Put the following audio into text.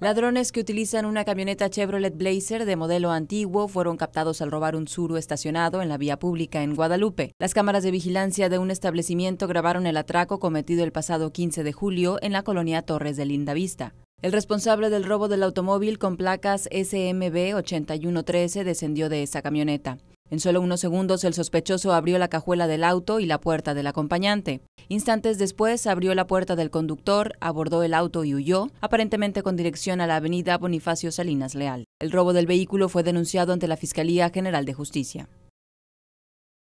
Ladrones que utilizan una camioneta Chevrolet Blazer de modelo antiguo fueron captados al robar un suru estacionado en la vía pública en Guadalupe. Las cámaras de vigilancia de un establecimiento grabaron el atraco cometido el pasado 15 de julio en la colonia Torres de Linda Vista. El responsable del robo del automóvil con placas SMB 8113 descendió de esa camioneta. En solo unos segundos el sospechoso abrió la cajuela del auto y la puerta del acompañante. Instantes después abrió la puerta del conductor, abordó el auto y huyó, aparentemente con dirección a la avenida Bonifacio Salinas Leal. El robo del vehículo fue denunciado ante la Fiscalía General de Justicia.